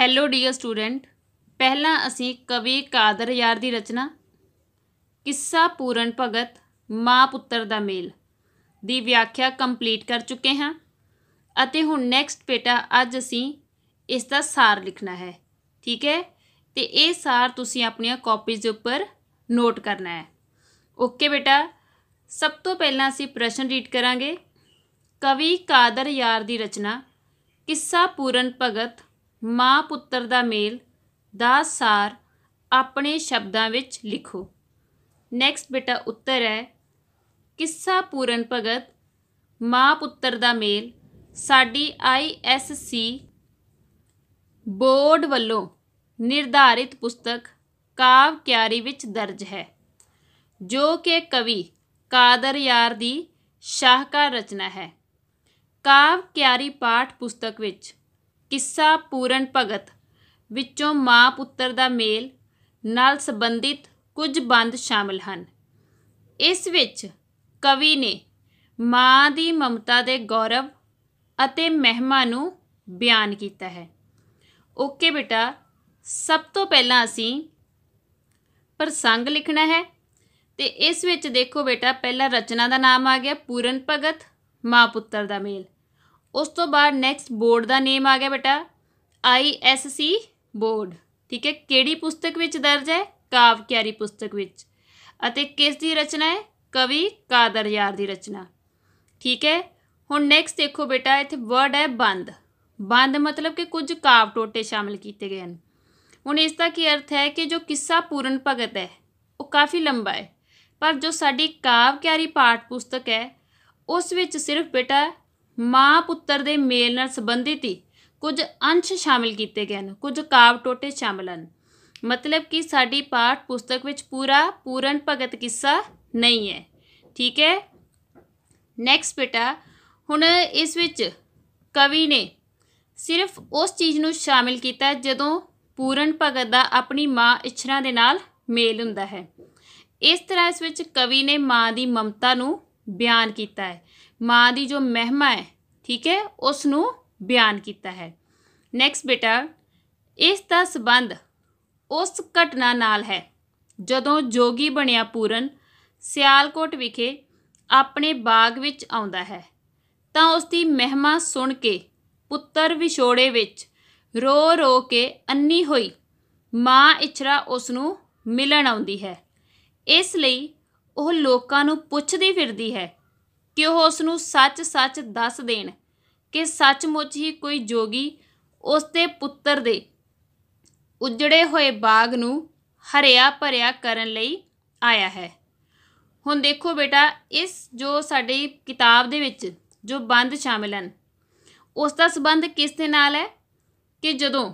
hello dear student ਪਹਿਲਾਂ ਅਸੀਂ ਕਵੀ ਕਾਦਰ ਯਾਰ ਦੀ ਰਚਨਾ ਕਿੱਸਾ ਪੂਰਨ ਭਗਤ ਮਾਂ ਪੁੱਤਰ ਦਾ ਮੇਲ ਦੀ ਵਿਆਖਿਆ ਕੰਪਲੀਟ ਕਰ ਚੁੱਕੇ ਹਾਂ ਅਤੇ ਹੁਣ ਨੈਕਸਟ ਬੇਟਾ ਅੱਜ ਅਸੀਂ ਇਸ ਦਾ ਸਾਰ ਲਿਖਣਾ ਹੈ ਠੀਕ ਹੈ ਤੇ ਇਹ ਸਾਰ ਤੁਸੀਂ ਆਪਣੀਆਂ ਕਾਪੀਜ਼ ਦੇ ਉੱਪਰ ਨੋਟ ਕਰਨਾ ਹੈ ਓਕੇ ਬੇਟਾ ਸਭ ਤੋਂ ਪਹਿਲਾਂ ਅਸੀਂ ਪ੍ਰਸ਼ਨ ਰੀਡ ਕਰਾਂਗੇ ਕਵੀ ਕਾਦਰ ਯਾਰ ਦੀ ਰਚਨਾ ਕਿੱਸਾ ਪੂਰਨ ਭਗਤ ਮਾਂ ਪੁੱਤਰ ਦਾ ਮੇਲ ਦਾ ਸਾਰ ਆਪਣੇ ਸ਼ਬਦਾਂ ਵਿੱਚ ਲਿਖੋ ਨੈਕਸਟ ਬੇਟਾ ਉੱਤਰ ਹੈ ਕਿੱਸਾ ਪੂਰਨ ਭਗਤ ਮਾਂ ਪੁੱਤਰ ਦਾ ਮੇਲ ਸਾਡੀ ਆਈਐਸਸੀ ਬੋਰਡ ਵੱਲੋਂ ਨਿਰਧਾਰਿਤ ਪੁਸਤਕ ਕਾਵ ਕਿਆਰੀ ਵਿੱਚ ਦਰਜ ਹੈ ਜੋ ਕਿ ਕਵੀ ਕਾਦਰ ਯਾਰ ਦੀ ਸ਼ਾਹਕਾਰ ਰਚਨਾ ਹੈ ਕਾਵ ਕਿਆਰੀ ਪਾਠ ਪੁਸਤਕ ਵਿੱਚ ਕਿੱਸਾ ਪੂਰਨ ਭਗਤ ਵਿੱਚੋਂ ਮਾਂ ਪੁੱਤਰ ਦਾ ਮੇਲ ਨਾਲ ਸੰਬੰਧਿਤ ਕੁਝ ਬੰਦ ਸ਼ਾਮਲ ਹਨ ਇਸ ਵਿੱਚ ਕਵੀ ਨੇ ਮਾਂ ਦੀ ਮਮਤਾ ਦੇ ਗੌਰਵ ਅਤੇ ਮਹਿਮਾ ਨੂੰ ਬਿਆਨ ਕੀਤਾ ਹੈ ਓਕੇ ਬੇਟਾ ਸਭ ਤੋਂ ਪਹਿਲਾਂ ਅਸੀਂ ਪ੍ਰਸੰਗ ਲਿਖਣਾ ਹੈ ਤੇ ਇਸ ਵਿੱਚ ਦੇਖੋ ਬੇਟਾ ਪਹਿਲਾ ਰਚਨਾ ਦਾ ਨਾਮ ਆ ਗਿਆ ਪੂਰਨ ਭਗਤ ਮਾਂ ਪੁੱਤਰ ਦਾ ਮੇਲ ਉਸ ਤੋਂ ਬਾਅਦ ਨੈਕਸਟ ਬੋਰਡ ਦਾ ਨੇਮ ਆ ਗਿਆ ਬੇਟਾ ਆਈਐਸਸੀ ਬੋਰਡ ਠੀਕ ਹੈ ਕਿਹੜੀ ਪੁਸਤਕ ਵਿੱਚ ਦਰਜ ਹੈ ਕਾਵਕਿਆਰੀ ਪੁਸਤਕ ਵਿੱਚ ਅਤੇ ਕਿਸ ਦੀ ਰਚਨਾ ਹੈ ਕਵੀ ਕਾਦਰ ਯਾਰ ਦੀ ਰਚਨਾ ਠੀਕ ਹੈ ਹੁਣ ਨੈਕਸਟ ਦੇਖੋ ਬੇਟਾ ਇੱਥੇ ਵਰਡ ਹੈ ਬੰਦ ਬੰਦ ਮਤਲਬ ਕਿ ਕੁਝ ਕਾਵ ਟੋਟੇ ਸ਼ਾਮਿਲ ਕੀਤੇ ਗਏ ਹਨ ਹੁਣ ਇਸ ਦਾ ਕੀ ਅਰਥ ਹੈ ਕਿ ਜੋ ਕਿੱਸਾ ਪੂਰਨ ਭਗਤ ਹੈ ਉਹ ਕਾਫੀ ਲੰਬਾ ਹੈ ਪਰ ਜੋ ਸਾਡੀ ਕਾਵਕਿਆਰੀ ਪਾਠ ਪੁਸਤਕ ਹੈ ਉਸ ਵਿੱਚ ਸਿਰਫ ਬੇਟਾ ਮਾਂ ਪੁੱਤਰ ਦੇ ਮੇਲ ਨਾਲ ਸੰਬੰਧਿਤ ਹੀ ਕੁਝ ਅੰਸ਼ ਸ਼ਾਮਿਲ ਕੀਤੇ ਗਏ ਹਨ ਕੁਝ ਕਾਵ ਟੋਟੇ ਸ਼ਾਮਿਲ ਹਨ ਮਤਲਬ ਕਿ ਸਾਡੀ ਪਾਠ ਪੁਸਤਕ ਵਿੱਚ ਪੂਰਾ ਪੂਰਨ ਭਗਤ ਕਿੱਸਾ ਨਹੀਂ ਹੈ ਠੀਕ ਹੈ ਨੈਕਸਟ ਬੇਟਾ ਹੁਣ ਇਸ ਵਿੱਚ ਕਵੀ ਨੇ ਸਿਰਫ ਉਸ ਚੀਜ਼ ਨੂੰ ਸ਼ਾਮਿਲ ਕੀਤਾ ਜਦੋਂ ਪੂਰਨ ਭਗਤ ਦਾ ਆਪਣੀ ਮਾਂ ਇਛਰਾਂ ਦੇ ਨਾਲ ਮੇਲ ਹੁੰਦਾ ਹੈ ਇਸ ਤਰ੍ਹਾਂ ਇਸ ਵਿੱਚ ਕਵੀ ਨੇ ਮਾਂ ਦੀ ਮਮਤਾ ਨੂੰ ਬਿਆਨ ਕੀਤਾ ਹੈ ਮਾਂ ਦੀ ਜੋ ਮਹਿਮਾ ਹੈ ਠੀਕ ਹੈ ਉਸ ਨੂੰ ਬਿਆਨ ਕੀਤਾ ਹੈ ਨੈਕਸਟ ਬੇਟਾ ਇਸ ਦਾ ਸਬੰਧ ਉਸ ਘਟਨਾ ਨਾਲ ਹੈ ਜਦੋਂ ਜੋਗੀ ਬਣਿਆ ਪੂਰਨ ਸਿਆਲਕੋਟ ਵਿਖੇ ਆਪਣੇ ਬਾਗ ਵਿੱਚ ਆਉਂਦਾ ਹੈ ਤਾਂ ਉਸ ਦੀ ਮਹਿਮਾ ਸੁਣ ਕੇ ਪੁੱਤਰ ਵਿਛੋੜੇ ਵਿੱਚ ਰੋ ਰੋ ਕੇ ਅੰਨੀ ਹੋਈ ਮਾਂ ਇਛਰਾ ਉਸ ਨੂੰ ਮਿਲਣ ਆਉਂਦੀ ਹੈ ਇਸ ਲਈ ਉਹ ਲੋਕਾਂ ਨੂੰ ਪੁੱਛਦੀ ਫਿਰਦੀ ਹੈ ਕਿ ਉਹ ਉਸ ਨੂੰ ਸੱਚ-ਸੱਚ ਦੱਸ ਦੇਣ ਕਿ ਸੱਚਮੁੱਚ ਹੀ ਕੋਈ ਜੋਗੀ ਉਸ ਦੇ ਪੁੱਤਰ ਦੇ ਉਜੜੇ ਹੋਏ ਬਾਗ ਨੂੰ ਹਰਿਆ ਭਰਿਆ ਕਰਨ ਲਈ ਆਇਆ ਹੈ ਹੁਣ ਦੇਖੋ ਬੇਟਾ ਇਸ ਜੋ ਸਾਡੀ ਕਿਤਾਬ ਦੇ ਵਿੱਚ ਜੋ ਬੰਦ ਸ਼ਾਮਿਲ ਹਨ ਉਸ ਦਾ ਸਬੰਧ ਕਿਸ ਦੇ ਨਾਲ ਹੈ ਕਿ ਜਦੋਂ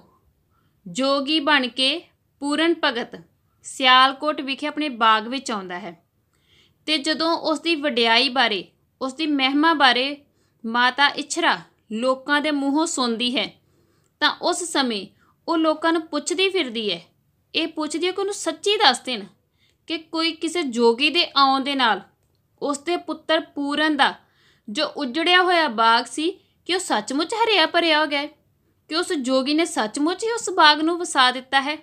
ਜੋਗੀ ਬਣ ਕੇ ਪੂਰਨ ਭਗਤ ਸਿਆਲਕੋਟ ਵਿਖੇ ਆਪਣੇ ਬਾਗ ਵਿੱਚ ਆਉਂਦਾ ਹੈ ਤੇ ਜਦੋਂ ਉਸ ਦੀ ਵਡਿਆਈ ਬਾਰੇ ਉਸ ਦੀ ਮਹਿਮਾ ਬਾਰੇ ਮਾਤਾ ਇਛਰਾ ਲੋਕਾਂ ਦੇ ਮੂੰਹੋਂ ਸੁਣਦੀ ਹੈ ਤਾਂ ਉਸ ਸਮੇਂ ਉਹ ਲੋਕਾਂ ਨੂੰ ਪੁੱਛਦੀ ਫਿਰਦੀ ਹੈ ਇਹ ਪੁੱਛਦੀ ਹੈ ਕਿ ਉਹਨੂੰ ਸੱਚੀ ਦੱਸ ਦੇਣ ਕਿ ਕੋਈ ਕਿਸੇ ਜੋਗੀ ਦੇ ਆਉਣ ਦੇ ਨਾਲ ਉਸ ਦੇ ਪੁੱਤਰ ਪੂਰਨ ਦਾ ਜੋ ਉਜੜਿਆ ਹੋਇਆ ਬਾਗ ਸੀ ਕਿ ਉਹ ਸੱਚਮੁੱਚ ਹਰਿਆ ਭਰਿਆ ਹੋ ਗਿਆ ਕਿ ਉਸ ਜੋਗੀ ਨੇ ਸੱਚਮੁੱਚ ਹੀ ਉਸ ਬਾਗ ਨੂੰ ਵਸਾ ਦਿੱਤਾ ਹੈ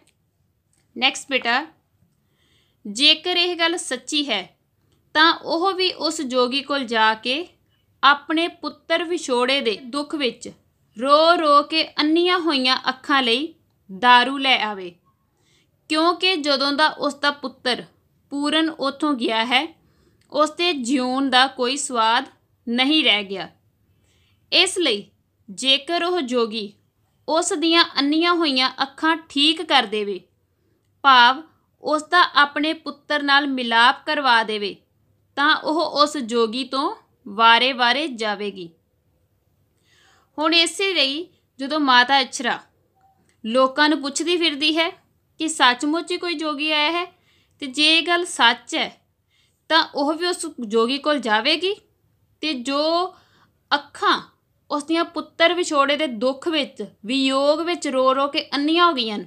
ਨੈਕਸਟ ਬੇਟਾ ਜੇਕਰ ਇਹ ਗੱਲ ਸੱਚੀ ਹੈ ਤਾਂ ਉਹ ਵੀ ਉਸ ਜੋਗੀ ਕੋਲ ਜਾ ਕੇ ਆਪਣੇ ਪੁੱਤਰ ਵਿਛੋੜੇ ਦੇ ਦੁੱਖ ਵਿੱਚ ਰੋ ਰੋ ਕੇ ਅੰਨੀਆਂ ਹੋਈਆਂ ਅੱਖਾਂ ਲਈ दारू ਲੈ ਆਵੇ ਕਿਉਂਕਿ ਜਦੋਂ ਦਾ ਉਸ ਦਾ ਪੁੱਤਰ ਪੂਰਨ ਉਥੋਂ ਗਿਆ ਹੈ ਉਸ ਤੇ ਜਿਉਣ ਦਾ ਕੋਈ ਸਵਾਦ ਨਹੀਂ ਰਹਿ ਗਿਆ ਇਸ ਲਈ ਜੇਕਰ ਉਹ ਜੋਗੀ ਉਸ ਦੀਆਂ ਅੰਨੀਆਂ ਹੋਈਆਂ ਅੱਖਾਂ ਠੀਕ ਕਰ ਦੇਵੇ ਭਾਵ ਉਸ ਦਾ ਆਪਣੇ ਪੁੱਤਰ ਨਾਲ ਮਿਲਾਪ ਕਰਵਾ ਦੇਵੇ ਤਾਂ ਉਹ ਉਸ ਜੋਗੀ ਤੋਂ ਵਾਰੇ-ਵਾਰੇ ਜਾਵੇਗੀ ਹੁਣ ਇਸੇ ਲਈ ਜਦੋਂ ਮਾਤਾ ਅਛਰਾ ਲੋਕਾਂ ਨੂੰ ਪੁੱਛਦੀ ਫਿਰਦੀ ਹੈ ਕਿ ਸੱਚਮੁੱਚ ਹੀ ਕੋਈ ਜੋਗੀ ਆਇਆ ਹੈ ਤੇ ਜੇ ਇਹ ਗੱਲ ਸੱਚ ਹੈ ਤਾਂ ਉਹ ਵੀ ਉਸ ਜੋਗੀ ਕੋਲ ਜਾਵੇਗੀ ਤੇ ਜੋ ਅੱਖਾਂ ਉਸ ਦੀਆਂ ਪੁੱਤਰ ਵਿਛੋੜੇ ਦੇ ਦੁੱਖ ਵਿੱਚ ਵਿਯੋਗ ਵਿੱਚ ਰੋ ਰੋ ਕੇ ਅੰਨੀਆਂ ਹੋ ਗਈਆਂ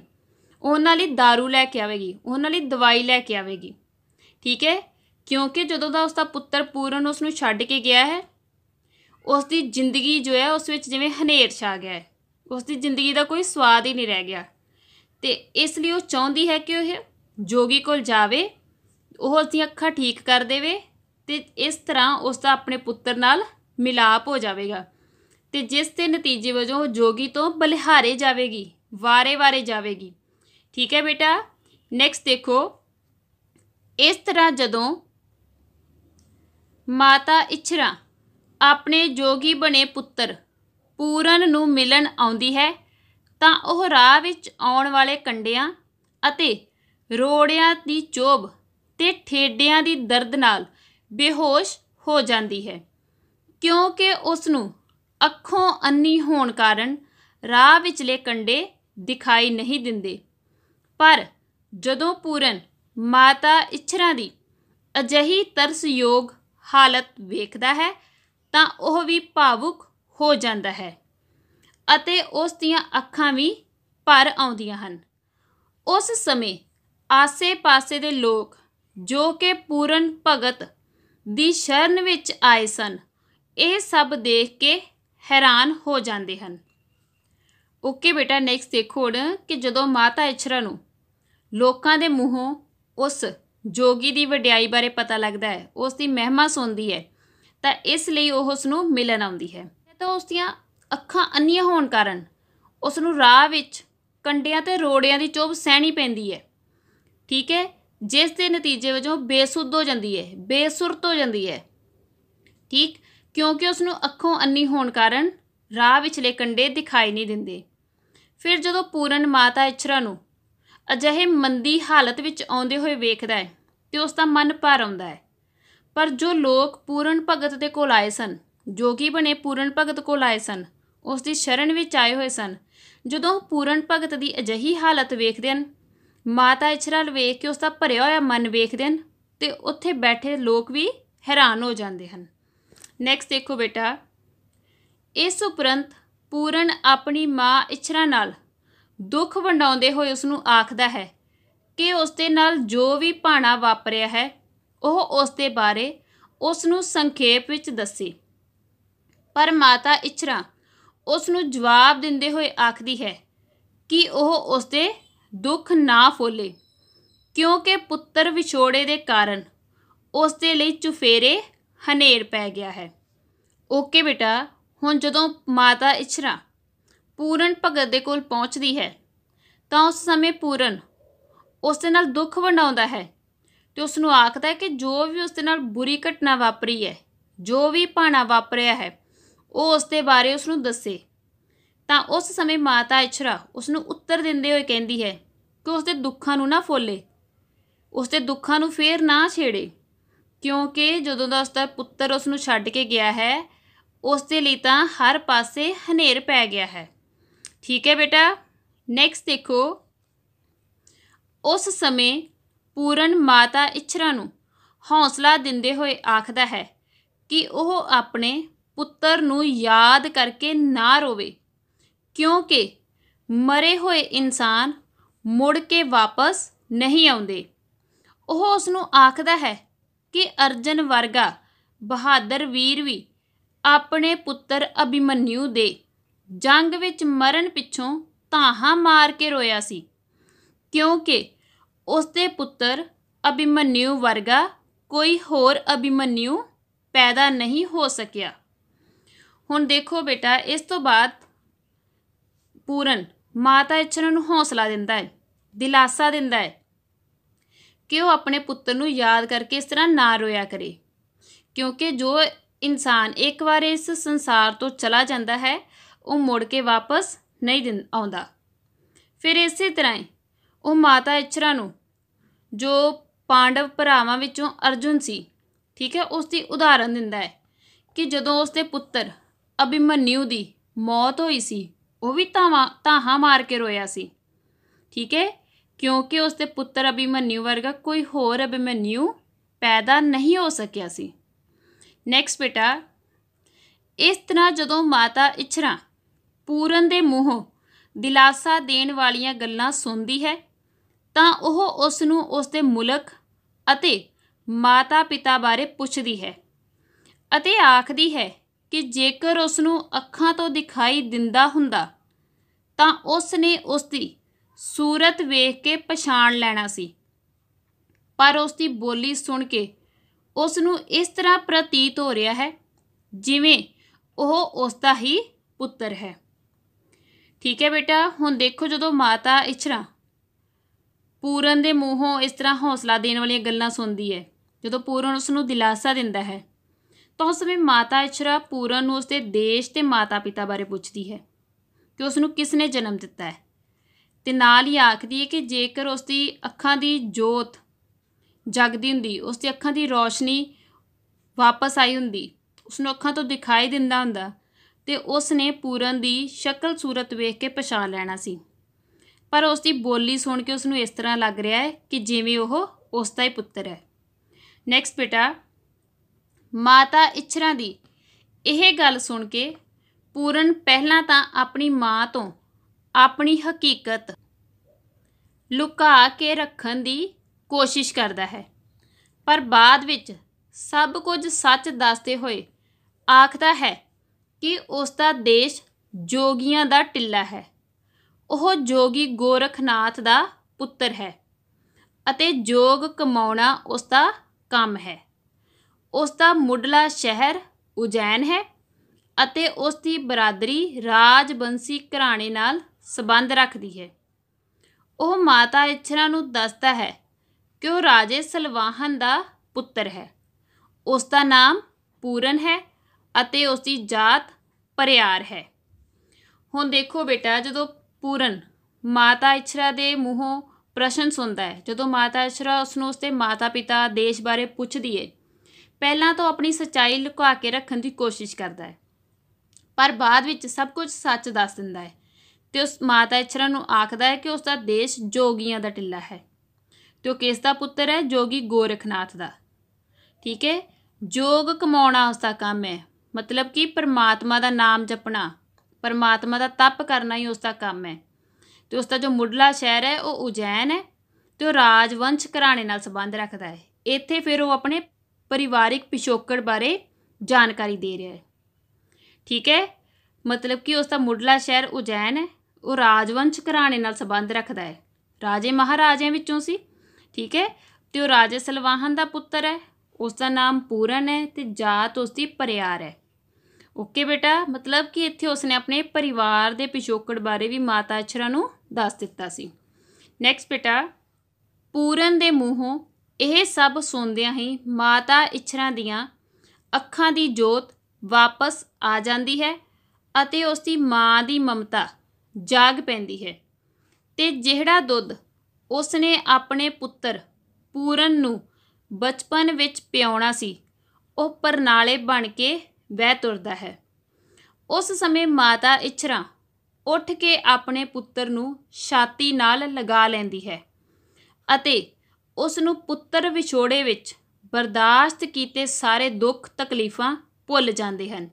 ਉਹਨਾਂ ਲਈ दारू ਲੈ ਕੇ ਆਵੇਗੀ ਉਹਨਾਂ ਲਈ ਦਵਾਈ ਲੈ ਕੇ ਆਵੇਗੀ ਠੀਕ ਹੈ ਕਿਉਂਕਿ ਜਦੋਂ ਦਾ ਉਸ ਦਾ ਪੁੱਤਰ ਪੂਰਨ ਉਸ ਨੂੰ ਛੱਡ ਕੇ ਗਿਆ ਹੈ ਉਸ ਦੀ ਜ਼ਿੰਦਗੀ ਜੋ ਹੈ ਉਸ ਵਿੱਚ ਜਿਵੇਂ ਹਨੇਰ ਛਾ ਗਿਆ ਹੈ ਉਸ ਦੀ ਜ਼ਿੰਦਗੀ ਦਾ ਕੋਈ ਸਵਾਦ ਹੀ ਨਹੀਂ ਰਹਿ ਗਿਆ ਤੇ ਇਸ ਲਈ ਉਹ ਚਾਹੁੰਦੀ ਹੈ ਕਿ ਉਹ ਜੋਗੀ ਕੋਲ ਜਾਵੇ ਉਹ ਉਸ ਦੀਆਂ ਅੱਖਾਂ ਠੀਕ ਕਰ ਦੇਵੇ ਤੇ ਇਸ ਤਰ੍ਹਾਂ ਉਸ ਦਾ ਆਪਣੇ ਪੁੱਤਰ ਨਾਲ ਮਿਲਾਪ ਹੋ ਜਾਵੇਗਾ ਤੇ ਜਿਸ ਦੇ ਨਤੀਜੇ ਵਜੋਂ ਉਹ ਜੋਗੀ ਤੋਂ ਬਲਿਹਾਰੇ ਜਾਵੇਗੀ ਵਾਰੇ-ਵਾਰੇ ਜਾਵੇਗੀ ਠੀਕ ਹੈ ਬੇਟਾ ਨੈਕਸਟ ਦੇਖੋ ਇਸ ਤਰ੍ਹਾਂ ਜਦੋਂ ਮਾਤਾ ਇਛਰਾ ਆਪਣੇ ਜੋਗੀ ਬਣੇ ਪੁੱਤਰ ਪੂਰਨ ਨੂੰ ਮਿਲਣ ਆਉਂਦੀ ਹੈ ਤਾਂ ਉਹ ਰਾਹ ਵਿੱਚ ਆਉਣ ਵਾਲੇ ਕੰਡਿਆਂ ਅਤੇ ਰੋੜਿਆਂ ਦੀ ਚੋਬ ਤੇ ਠੇਡਿਆਂ ਦੀ ਦਰਦ ਨਾਲ ਬੇਹੋਸ਼ ਹੋ ਜਾਂਦੀ ਹੈ ਕਿਉਂਕਿ ਉਸ ਨੂੰ ਅੱਖੋਂ ਅੰਨੀ ਹੋਣ ਕਾਰਨ ਰਾਹ ਵਿੱਚਲੇ ਕੰਡੇ ਦਿਖਾਈ ਨਹੀਂ ਦਿੰਦੇ ਪਰ ਜਦੋਂ ਪੂਰਨ ਮਾਤਾ ਇਛਰਾ ਦੀ ਅਜਹੀ ਤਰਸਯੋਗ ਹਾਲਤ ਵੇਖਦਾ ਹੈ ਤਾਂ ਉਹ ਵੀ ਭਾਵੁਕ ਹੋ ਜਾਂਦਾ ਹੈ ਅਤੇ ਉਸ ਦੀਆਂ ਅੱਖਾਂ ਵੀ ਭਰ ਆਉਂਦੀਆਂ ਹਨ ਉਸ ਸਮੇਂ ਆਸੇ-ਪਾਸੇ ਦੇ ਲੋਕ ਜੋ ਕਿ ਪੂਰਨ ਭਗਤ ਦੀ ਸ਼ਰਨ ਵਿੱਚ ਆਏ ਸਨ ਇਹ ਸਭ ਦੇਖ ਕੇ ਹੈਰਾਨ ਹੋ ਜਾਂਦੇ ਹਨ ਓਕੇ ਬੇਟਾ ਨੈਕਸਟ ਦੇਖੋ ਹੁਣ ਕਿ ਜਦੋਂ ਮਾਤਾ ਇਛਰਾ ਨੂੰ ਲੋਕਾਂ ਦੇ ਮੂੰਹੋਂ ਉਸ ਜੋਗੀ ਦੀ ਵਡਿਆਈ ਬਾਰੇ ਪਤਾ ਲੱਗਦਾ ਹੈ ਉਸ ਦੀ ਮਹਿਮਾ ਸੁਣਦੀ ਹੈ ਤਾਂ ਇਸ ਲਈ ਉਹ ਉਸ ਨੂੰ ਮਿਲਣ ਆਉਂਦੀ ਹੈ ਤਾਂ ਉਸ ਦੀਆਂ ਅੱਖਾਂ ਅੰਨੀਆਂ ਹੋਣ ਕਾਰਨ ਉਸ ਨੂੰ ਰਾਹ ਵਿੱਚ ਕੰਡਿਆਂ ਤੇ ਰੋੜਿਆਂ ਦੀ ਚੋਬ ਸਹਿਣੀ ਪੈਂਦੀ ਹੈ ਠੀਕ ਹੈ ਜਿਸ ਦੇ ਨਤੀਜੇ ਵਜੋਂ ਬੇਸੁੱਧ ਹੋ ਜਾਂਦੀ ਹੈ ਬੇਸੁਰਤ ਹੋ ਜਾਂਦੀ ਹੈ ਠੀਕ ਕਿਉਂਕਿ ਉਸ ਨੂੰ ਅੱਖੋਂ ਅੰਨੀ ਹੋਣ ਕਾਰਨ ਰਾਹ ਵਿਚਲੇ ਕੰਡੇ ਦਿਖਾਈ ਨਹੀਂ ਦਿੰਦੇ ਫਿਰ ਜਦੋਂ ਪੂਰਨ ਮਾਤਾ ਇਛਰਾ ਨੂੰ ਅਜਿਹੇ ਮੰਦੀ ਹਾਲਤ ਵਿੱਚ ਆਉਂਦੇ ਹੋਏ ਵੇਖਦਾ ਹੈ ਤੇ ਉਸ ਦਾ ਮਨ ਭਰ ਆਉਂਦਾ ਹੈ ਪਰ ਜੋ ਲੋਕ ਪੂਰਨ ਭਗਤ ਦੇ ਕੋਲ ਆਏ ਸਨ ਜੋਗੀ ਬਣੇ ਪੂਰਨ ਭਗਤ ਕੋਲ ਆਏ ਸਨ ਉਸ ਦੀ ਸ਼ਰਨ ਵਿੱਚ ਆਏ ਹੋਏ ਸਨ ਜਦੋਂ ਪੂਰਨ ਭਗਤ ਦੀ ਅਜਹੀ ਹਾਲਤ ਵੇਖਦੇ ਹਨ ਮਾਤਾ ਇਛਰਾਲ ਵੇਖ ਕੇ ਉਸ ਦਾ ਭਰਿਆ ਹੋਇਆ ਮਨ ਵੇਖਦੇ ਹਨ ਤੇ ਉੱਥੇ ਬੈਠੇ ਲੋਕ ਵੀ ਹੈਰਾਨ ਹੋ ਜਾਂਦੇ ਹਨ ਨੈਕਸਟ ਦੇਖੋ ਬੇਟਾ ਇਸ ਉਪਰੰਤ ਪੂਰਨ ਆਪਣੀ ਮਾਂ ਇਛਰਾ ਨਾਲ ਦੁੱਖ ਵੰਡਾਉਂਦੇ ਹੋਏ ਉਸ ਨੂੰ ਆਖਦਾ ਹੈ ਕਿ ਉਸ ਦੇ ਨਾਲ ਜੋ ਵੀ ਭਾਣਾ ਵਾਪਰਿਆ ਹੈ ਉਹ ਉਸ ਦੇ ਬਾਰੇ ਉਸ ਨੂੰ ਸੰਖੇਪ ਵਿੱਚ ਦੱਸੇ ਪਰ ਮਾਤਾ ਇਛਰਾ ਉਸ ਨੂੰ ਜਵਾਬ ਦਿੰਦੇ ਹੋਏ ਆਖਦੀ ਹੈ ਕਿ ਉਹ ਉਸ ਦੇ ਦੁੱਖ ਨਾ ਫੋਲੇ ਕਿਉਂਕਿ ਪੁੱਤਰ ਵਿਛੋੜੇ ਦੇ ਕਾਰਨ ਉਸ ਦੇ ਲਈ ਚੁਫੇਰੇ ਹਨੇਰ ਪੈ ਗਿਆ ਹੈ ਓਕੇ ਬੇਟਾ ਹੁਣ ਜਦੋਂ ਮਾਤਾ ਇਛਰਾ ਪੂਰਨ ਭਗਤ ਦੇ ਕੋਲ ਪਹੁੰਚਦੀ ਹੈ ਤਾਂ ਉਸ ਸਮੇਂ ਪੂਰਨ ਉਸ ਦੇ ਨਾਲ ਦੁੱਖ ਵੰਡਾਉਂਦਾ ਹੈ ਤੇ ਉਸ ਨੂੰ ਆਖਦਾ ਹੈ ਕਿ ਜੋ ਵੀ ਉਸ ਦੇ ਨਾਲ ਬੁਰੀ ਘਟਨਾ ਵਾਪਰੀ ਹੈ ਜੋ ਵੀ ਭਾਣਾ ਵਾਪਰਿਆ ਹੈ ਉਹ ਉਸ ਦੇ ਬਾਰੇ ਉਸ ਨੂੰ ਦੱਸੇ ਤਾਂ ਉਸ ਸਮੇਂ ਮਾਤਾ ਇਛਰਾ ਉਸ ਨੂੰ ਉੱਤਰ ਦਿੰਦੇ ਹੋਏ ਕਹਿੰਦੀ ਹੈ ਕਿ ਉਸ ਦੇ ਦੁੱਖਾਂ ਨੂੰ ਨਾ ਫੋਲੇ ਉਸ ਦੇ ਦੁੱਖਾਂ ਨੂੰ ਫੇਰ ਨਾ ਛੇੜੇ ਕਿਉਂਕਿ ਜਦੋਂ ਦਾ ਉਸ ਦਾ ਪੁੱਤਰ ਉਸ ਨੂੰ ਛੱਡ ਕੇ ਗਿਆ ਹੈ ਉਸ ਦੇ ਲਈ ਤਾਂ ਹਰ ਪਾਸੇ ਹਨੇਰ ਪੈ ਗਿਆ ਹੈ ਠੀਕ ਹੈ ਬੇਟਾ ਨੈਕਸਟ ਦੇਖੋ ਉਸ ਸਮੇਂ ਪੂਰਨ ਮਾਤਾ ਇਛਰਾ ਨੂੰ ਹੌਸਲਾ ਦਿੰਦੇ ਹੋਏ ਆਖਦਾ ਹੈ ਕਿ ਉਹ ਆਪਣੇ ਪੁੱਤਰ ਨੂੰ ਯਾਦ ਕਰਕੇ ਨਾ ਰੋਵੇ ਕਿਉਂਕਿ ਮਰੇ ਹੋਏ ਇਨਸਾਨ ਮੁੜ ਕੇ ਵਾਪਸ ਨਹੀਂ ਆਉਂਦੇ ਉਹ ਉਸ ਨੂੰ ਆਖਦਾ ਹੈ ਕਿ ਅਰਜਨ ਵਰਗਾ ਬਹਾਦਰ ਵੀਰ ਵੀ ਆਪਣੇ ਪੁੱਤਰ ਅਭਿਮਨਿਊ ਦੇ ਜੰਗ ਵਿੱਚ ਮਰਨ ਪਿੱਛੋਂ ਤਾਹਾਂ ਮਾਰ ਕੇ ਰੋਇਆ ਸੀ ਕਿਉਂਕਿ ਉਸ ਦੇ ਪੁੱਤਰ ਅਭਿਮਨਿਉ ਵਰਗਾ ਕੋਈ ਹੋਰ ਅਭਿਮਨਿਉ ਪੈਦਾ ਨਹੀਂ ਹੋ ਸਕਿਆ ਹੁਣ ਦੇਖੋ ਬੇਟਾ ਇਸ ਤੋਂ ਬਾਅਦ ਪੂਰਨ ਮਾਤਾ ਇਛਨ ਨੂੰ ਹੌਸਲਾ ਦਿੰਦਾ ਹੈ ਦਿਲਾਸਾ ਦਿੰਦਾ ਹੈ ਕਿ ਉਹ ਆਪਣੇ ਪੁੱਤਰ ਨੂੰ ਯਾਦ ਕਰਕੇ ਇਸ ਤਰ੍ਹਾਂ ਨਾ ਰੋਇਆ ਕਰੇ ਕਿਉਂਕਿ ਜੋ ਇਨਸਾਨ ਇੱਕ ਵਾਰ ਇਸ ਸੰਸਾਰ ਤੋਂ ਚਲਾ ਜਾਂਦਾ ਹੈ ਉਹ ਮੁੜ ਕੇ ਵਾਪਸ ਨਹੀਂ ਆਉਂਦਾ ਫਿਰ ਇਸੇ ਤਰ੍ਹਾਂ ਉਹ ਮਾਤਾ ਇਚਰਾ ਨੂੰ ਜੋ ਪਾਂਡਵ ਭਰਾਵਾਂ ਵਿੱਚੋਂ ਅਰਜੁਨ ਸੀ ਠੀਕ ਹੈ ਉਸ ਦੀ ਉਦਾਹਰਨ ਦਿੰਦਾ ਹੈ ਕਿ ਜਦੋਂ ਉਸ ਦੇ ਪੁੱਤਰ ਅਭਿਮਨਿਊ ਦੀ ਮੌਤ ਹੋਈ ਸੀ ਉਹ ਵੀ ਤਾਂ ਤਾਂ ਹਾਂ ਮਾਰ ਕੇ ਰੋਇਆ ਸੀ ਠੀਕ ਹੈ ਕਿਉਂਕਿ ਉਸ ਦੇ ਪੁੱਤਰ ਅਭਿਮਨਿਊ ਵਰਗਾ ਕੋਈ ਹੋਰ ਅਭਿਮਨਿਊ ਪੈਦਾ ਨਹੀਂ ਹੋ ਸਕਿਆ ਸੀ ਨੈਕਸਟ ਬੇਟਾ ਇਸ ਤਰ੍ਹਾਂ ਜਦੋਂ ਮਾਤਾ ਇਛਰਾ ਪੂਰਨ ਦੇ ਮੂੰਹੋਂ ਦਿਲਾਸਾ ਦੇਣ ਵਾਲੀਆਂ ਗੱਲਾਂ ਸੁਣਦੀ ਹੈ ਤਾਂ ਉਹ ਉਸ ਨੂੰ ਉਸ ਦੇ ਮੁਲਕ ਅਤੇ ਮਾਤਾ-ਪਿਤਾ ਬਾਰੇ ਪੁੱਛਦੀ ਹੈ ਅਤੇ ਆਖਦੀ ਹੈ ਕਿ ਜੇਕਰ ਉਸ ਨੂੰ ਅੱਖਾਂ ਤੋਂ ਦਿਖਾਈ ਦਿੰਦਾ ਹੁੰਦਾ ਤਾਂ ਉਸ ਨੇ ਉਸ ਦੀ ਸੂਰਤ ਵੇਖ ਕੇ ਪਛਾਣ ਲੈਣਾ ਸੀ ਪਰ ਉਸ ਦੀ ਬੋਲੀ ਸੁਣ ਕੇ ਉਸ ਨੂੰ ਇਸ ਤਰ੍ਹਾਂ ਪ੍ਰਤੀਤ ਹੋ ਰਿਹਾ ਹੈ ਜਿਵੇਂ ਉਹ ਉਸ ਦਾ ਹੀ ਪੁੱਤਰ ਹੈ ਠੀਕ ਹੈ ਬੇਟਾ ਹੁਣ ਦੇਖੋ ਜਦੋਂ ਮਾਤਾ ਇਛਰਾ ਪੂਰਨ ਦੇ ਮੂੰਹੋਂ ਇਸ ਤਰ੍ਹਾਂ ਹੌਸਲਾ ਦੇਣ ਵਾਲੀਆਂ ਗੱਲਾਂ ਸੁਣਦੀ ਹੈ ਜਦੋਂ ਪੂਰਨ ਉਸ ਨੂੰ ਦਿਲਾਸਾ ਦਿੰਦਾ ਹੈ ਤਾਂ ਉਸ ਸਮੇਂ ਮਾਤਾ ਇਛਰਾ ਪੂਰਨ ਨੂੰ ਉਸਦੇ ਦੇਸ਼ ਤੇ ਮਾਤਾ-ਪਿਤਾ ਬਾਰੇ ਪੁੱਛਦੀ ਹੈ ਕਿ ਉਸ ਨੂੰ ਕਿਸ ਨੇ ਜਨਮ ਦਿੱਤਾ ਹੈ ਤੇ ਨਾਲ ਹੀ ਆਖਦੀ ਹੈ ਕਿ ਜੇਕਰ ਉਸ ਦੀ ਅੱਖਾਂ ਦੀ ਜੋਤ ਜਗਦੀ ਹੁੰਦੀ ਉਸ ਦੀ ਅੱਖਾਂ ਦੀ ਰੌਸ਼ਨੀ ਵਾਪਸ ਆਈ ਹੁੰਦੀ ਉਸ ਨੂੰ ਅੱਖਾਂ ਤੋਂ ਦਿਖਾਈ ਦਿੰਦਾ ਹੁੰਦਾ ਤੇ ਉਸ ਨੇ ਪੂਰਨ ਦੀ ਸ਼ਕਲ ਸੂਰਤ ਵੇਖ ਕੇ ਪਛਾਣ ਲੈਣਾ ਸੀ ਪਰ ਉਸ ਦੀ ਬੋਲੀ ਸੁਣ ਕੇ ਉਸ ਨੂੰ ਇਸ ਤਰ੍ਹਾਂ ਲੱਗ ਰਿਹਾ ਹੈ ਕਿ ਜਿਵੇਂ ਉਹ ਉਸ ਦਾ ਹੀ ਪੁੱਤਰ ਹੈ ਨੈਕਸਟ ਬੇਟਾ ਮਾਤਾ ਇਛਰਾਂ ਦੀ ਇਹ ਗੱਲ ਸੁਣ ਕੇ ਪੂਰਨ ਪਹਿਲਾਂ ਤਾਂ ਆਪਣੀ ਮਾਂ ਤੋਂ ਆਪਣੀ ਹਕੀਕਤ ਲੁਕਾ ਕੇ ਰੱਖਣ ਦੀ ਕੋਸ਼ਿਸ਼ ਕਰਦਾ ਹੈ ਪਰ ਬਾਅਦ ਵਿੱਚ ਸਭ ਕੁਝ ਸੱਚ ਦੱਸਦੇ ਹੋਏ ਆਖਦਾ ਹੈ ਕਿ ਉਸ ਦਾ ਦੇਸ਼ ਜੋਗੀਆਂ ਦਾ ਟਿੱਲਾ ਹੈ ਉਹ ਜੋਗੀ ਗੋਰਖਨਾਥ ਦਾ ਪੁੱਤਰ ਹੈ ਅਤੇ ਜੋਗ ਕਮਾਉਣਾ ਉਸ ਦਾ ਕੰਮ ਹੈ ਉਸ ਦਾ ਮੁੱਢਲਾ ਸ਼ਹਿਰ ਉਜੈਨ ਹੈ ਅਤੇ ਉਸ ਦੀ ਬਰਾਦਰੀ ਰਾਜਬੰਸੀ ਘਰਾਣੇ ਨਾਲ ਸਬੰਧ ਰੱਖਦੀ ਹੈ ਉਹ ਮਾਤਾ ਇਛਰਾ ਨੂੰ ਦੱਸਦਾ ਹੈ ਕਿ ਉਹ ਰਾਜੇ ਸਲਵਾਹਨ ਦਾ ਪੁੱਤਰ ਹੈ ਉਸ ਦਾ ਨਾਮ ਪੂਰਨ ਹੈ ਅਤੇ ਉਸ ਦੀ ਜਾਤ ਪਰਿਆਰ ਹੈ ਹੁਣ ਦੇਖੋ ਬੇਟਾ ਜਦੋਂ ਪੂਰਨ ਮਾਤਾ ਇਛਰਾ ਦੇ ਮੂੰਹੋਂ ਪ੍ਰਸ਼ਨ ਸੁਣਦਾ ਹੈ ਜਦੋਂ ਮਾਤਾ ਇਛਰਾ ਉਸ ਨੂੰ ਉਸਦੇ ਮਾਤਾ-ਪਿਤਾ ਦੇਸ਼ ਬਾਰੇ ਪੁੱਛਦੀ ਹੈ ਪਹਿਲਾਂ ਤਾਂ ਆਪਣੀ ਸਚਾਈ ਲੁਕਾ ਕੇ ਰੱਖਣ ਦੀ ਕੋਸ਼ਿਸ਼ ਕਰਦਾ ਹੈ ਪਰ ਬਾਅਦ ਵਿੱਚ ਸਭ ਕੁਝ ਸੱਚ ਦੱਸ ਦਿੰਦਾ ਹੈ ਤੇ ਉਸ ਮਾਤਾ ਇਛਰਾ ਨੂੰ ਆਖਦਾ ਹੈ ਕਿ ਉਸ ਦਾ ਦੇਸ਼ ਜੋਗੀਆਂ ਦਾ ਟਿੱਲਾ ਹੈ ਤੇ ਉਹ ਕਿਸ ਦਾ ਪੁੱਤਰ ਹੈ ਜੋਗੀ ਗੋਰਖਨਾਥ ਦਾ ਠੀਕ ਹੈ ਜੋਗ ਕਮਾਉਣਾ ਉਸ ਦਾ ਕੰਮ ਹੈ ਮਤਲਬ ਕਿ ਪਰਮਾਤਮਾ ਦਾ ਨਾਮ ਜਪਣਾ ਪਰਮਾਤਮਾ ਦਾ ਤਪ ਕਰਨਾ ਹੀ ਉਸ ਦਾ ਕੰਮ ਹੈ ਤੇ ਉਸ ਦਾ ਜੋ ਮੁੱਢਲਾ ਸ਼ਹਿਰ ਹੈ ਉਹ ਉਜੈਨ ਹੈ ਤੇ ਉਹ ਰਾਜਵੰਸ਼ ਘਰਾਣੇ ਨਾਲ ਸੰਬੰਧ ਰੱਖਦਾ ਹੈ ਇੱਥੇ ਫਿਰ ਉਹ ਆਪਣੇ ਪਰਿਵਾਰਿਕ ਪਿਛੋਕੜ ਬਾਰੇ ਜਾਣਕਾਰੀ ਦੇ ਰਿਹਾ ਹੈ ਠੀਕ ਹੈ ਮਤਲਬ ਕਿ ਉਸ ਦਾ ਮੁੱਢਲਾ ਸ਼ਹਿਰ ਉਜੈਨ ਹੈ ਉਹ ਰਾਜਵੰਸ਼ ਘਰਾਣੇ ਨਾਲ ਸੰਬੰਧ ਰੱਖਦਾ ਹੈ ਰਾਜੇ ਮਹਾਰਾਜਿਆਂ ਵਿੱਚੋਂ ਸੀ ਠੀਕ ਹੈ ਤੇ ਉਹ ਰਾਜੇ ਸਲਵਾਹਨ ਦਾ ਪੁੱਤਰ ਹੈ ਉਸ ਦਾ ਨਾਮ ਪੂਰਨ ਹੈ ਤੇ ਜਾਤ ਉਸ ਦੀ ਪਰਿਆਰ ਹੈ ਓਕੇ ਬੇਟਾ ਮਤਲਬ ਕਿ ਇੱਥੇ ਉਸਨੇ ਆਪਣੇ ਪਰਿਵਾਰ ਦੇ ਪਿਛੋਕੜ ਬਾਰੇ ਵੀ ਮਾਤਾ ਅਛਰਾ ਨੂੰ ਦੱਸ ਦਿੱਤਾ ਸੀ ਨੈਕਸਟ ਬੇਟਾ ਪੂਰਨ ਦੇ ਮੂੰਹੋਂ ਇਹ ਸਭ ਸੁਣਦਿਆਂ ਹੀ ਮਾਤਾ ਇਛਰਾ ਦੀਆਂ ਅੱਖਾਂ ਦੀ ਜੋਤ ਵਾਪਸ ਆ ਜਾਂਦੀ ਹੈ ਅਤੇ ਉਸ ਦੀ ਮਾਂ ਦੀ ਮਮਤਾ ਜਾਗ ਪੈਂਦੀ ਹੈ ਤੇ ਜਿਹੜਾ ਦੁੱਧ ਉਸ ਨੇ ਆਪਣੇ ਪੁੱਤਰ ਪੂਰਨ ਨੂੰ ਬਚਪਨ ਵਿੱਚ ਪਿਆਉਣਾ ਸੀ ਉਹ ਪਰਨਾਲੇ ਬਣ ਕੇ ਵਹਿ ਤੁਰਦਾ ਹੈ ਉਸ ਸਮੇਂ ਮਾਤਾ ਇਛਰਾ ਉੱਠ ਕੇ ਆਪਣੇ ਪੁੱਤਰ ਨੂੰ ਛਾਤੀ ਨਾਲ ਲਗਾ ਲੈਂਦੀ ਹੈ ਅਤੇ ਉਸ ਨੂੰ ਪੁੱਤਰ ਵਿਛੋੜੇ ਵਿੱਚ ਬਰਦਾਸ਼ਤ ਕੀਤੇ ਸਾਰੇ ਦੁੱਖ ਤਕਲੀਫਾਂ ਭੁੱਲ ਜਾਂਦੇ ਹਨ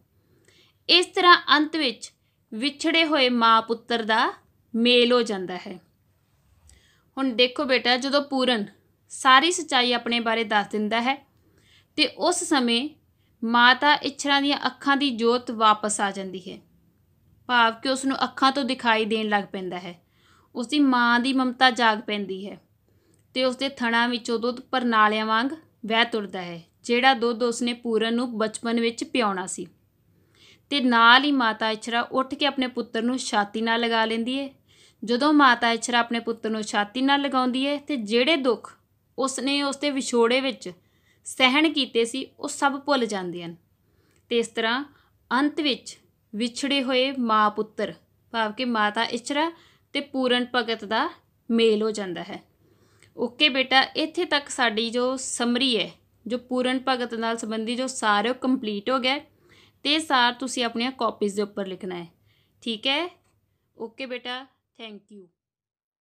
ਇਸ ਤਰ੍ਹਾਂ ਅੰਤ ਵਿੱਚ ਵਿਛੜੇ ਹੋਏ ਮਾਂ ਪੁੱਤਰ ਦਾ ਮੇਲ ਹੋ ਜਾਂਦਾ ਹੈ ਹੁਣ ਦੇਖੋ ਬੇਟਾ ਜਦੋਂ ਪੂਰਨ ਸਾਰੀ ਸਚਾਈ ਆਪਣੇ ਬਾਰੇ ਦੱਸ ਦਿੰਦਾ ਹੈ ਤੇ ਉਸ ਸਮੇਂ ਮਾਤਾ ਇੱਛਰਾਂ ਦੀਆਂ ਅੱਖਾਂ ਦੀ ਜੋਤ ਵਾਪਸ ਆ ਜਾਂਦੀ ਹੈ ਭਾਵ ਕਿ ਉਸ ਨੂੰ ਅੱਖਾਂ ਤੋਂ ਦਿਖਾਈ ਦੇਣ ਲੱਗ ਪੈਂਦਾ ਹੈ ਉਸ ਦੀ ਮਾਂ ਦੀ ਮਮਤਾ ਜਾਗ ਪੈਂਦੀ ਹੈ ਤੇ ਉਸ ਦੇ ਥਣਾ ਵਿੱਚੋਂ ਦੁੱਧ ਪਰਨਾਲਿਆਂ ਵਾਂਗ ਵਹਿ ਤੁਰਦਾ ਹੈ ਜਿਹੜਾ ਦੁੱਧ ਉਸ ਨੇ ਪੂਰਨ ਨੂੰ ਬਚਪਨ ਵਿੱਚ ਪਿਉਣਾ ਸੀ ਤੇ ਨਾਲ ਹੀ ਮਾਤਾ ਇਛਰਾ ਉੱਠ ਕੇ ਆਪਣੇ ਪੁੱਤਰ ਨੂੰ ਛਾਤੀ ਨਾਲ ਲਗਾ ਲੈਂਦੀ ਹੈ ਜਦੋਂ ਮਾਤਾ ਇਛਰਾ ਆਪਣੇ ਪੁੱਤਰ ਨੂੰ ਛਾਤੀ ਨਾਲ ਲਗਾਉਂਦੀ ਹੈ ਤੇ ਜਿਹੜੇ ਦੁੱਖ ਉਸਨੇ ਉਸ ਦੇ ਵਿਛੋੜੇ ਵਿੱਚ ਸਹਿਣ ਕੀਤੇ ਸੀ ਉਹ ਸਭ ਭੁੱਲ ਜਾਂਦੇ ਹਨ ਤੇ ਇਸ ਤਰ੍ਹਾਂ ਅੰਤ ਵਿੱਚ ਵਿਛੜੇ ਹੋਏ ਮਾਂ ਪੁੱਤਰ ਭਾਵ ਕਿ ਮਾਤਾ ਇਚਰਾ ਤੇ ਪੂਰਨ ਭਗਤ ਦਾ ਮੇਲ ਹੋ ਜਾਂਦਾ ਹੈ ਓਕੇ ਬੇਟਾ ਇੱਥੇ ਤੱਕ ਸਾਡੀ ਜੋ ਸਮਰੀ ਹੈ ਜੋ ਪੂਰਨ ਭਗਤ ਨਾਲ ਸੰਬੰਧੀ ਜੋ ਸਾਰ ਉਹ ਕੰਪਲੀਟ ਹੋ ਗਿਆ ਤੇ ਸਾਰ ਤੁਸੀਂ ਆਪਣੀਆਂ ਕਾਪੀਜ਼ ਦੇ ਉੱਪਰ ਲਿਖਣਾ ਹੈ ਠੀਕ ਹੈ ਓਕੇ ਬੇਟਾ ਥੈਂਕ ਯੂ